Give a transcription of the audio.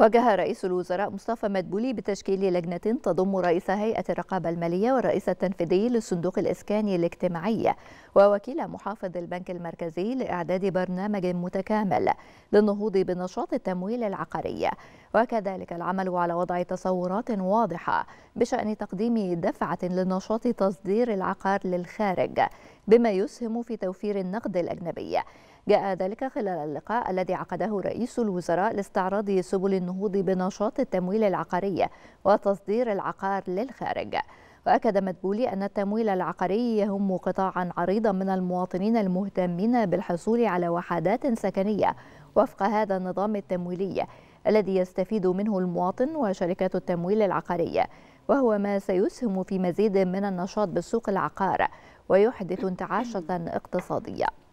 وجه رئيس الوزراء مصطفى مدبولي بتشكيل لجنة تضم رئيس هيئة الرقابة المالية والرئيس التنفيذي للصندوق الإسكاني الاجتماعي ووكيل محافظ البنك المركزي لإعداد برنامج متكامل للنهوض بنشاط التمويل العقاري وكذلك العمل على وضع تصورات واضحة بشأن تقديم دفعة لنشاط تصدير العقار للخارج بما يسهم في توفير النقد الأجنبي جاء ذلك خلال اللقاء الذي عقده رئيس الوزراء لاستعراض سبل النهوض بنشاط التمويل العقاري وتصدير العقار للخارج وأكد مدبولي أن التمويل العقاري يهم قطاعا عريضا من المواطنين المهتمين بالحصول على وحدات سكنية وفق هذا النظام التمويلي الذي يستفيد منه المواطن وشركات التمويل العقارية وهو ما سيسهم في مزيد من النشاط بالسوق العقار ويحدث انتعاشة اقتصادية